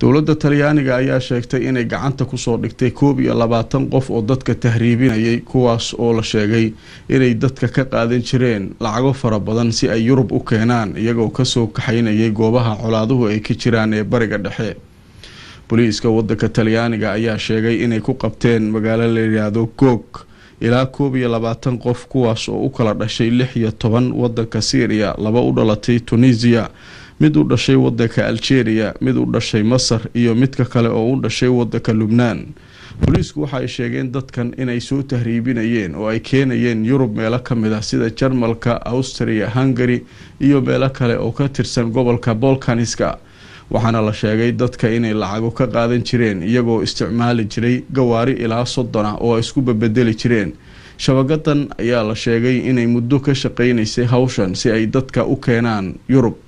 dowladda talyaaniga ayaa sheegtay inay gacanta kusoo dhigtay koob iyo labaatan qof oo dadka tahriibinayay kuwaas oo la sheegay inay dadka ka qaadan jireen lacago fara badan si ay yurub u keenaan iyagoo kasoo kaxaynayay goobaha colaaduhu ay ka jiraan ee bariga dhexe boliiska wadanka talyaaniga ayaa sheegay inay ku qabteen magaalo la yidhaahdo goog ilaa koob iyo labaatan qof kuwaas oo u kala dhashay lix iyo toban wadanka syriya laba u dhalatay tunisiya mid u dhashay wadanka algeria mid u dhashay masar iyo midka kale oo u dhashay wadanka lubnaan boliisku waxa ay sheegeen dadkan inay soo tahriibinayeen oo ay keenayeen yurub meelo kamid a ah sida jarmalka austria hungary iyo meelo kale oo ka tirsan gobolka bolkaniska waxaana la sheegay dadka inay lacago ka qaadan jireen iyagoo isticmaali jiray gawaari ilaa soddon ah oo ay isku babedeli jireen shabakadan ayaa la sheegay inay muddo ka shaqeynaysay hawshan si ay dadka u keenaan yurub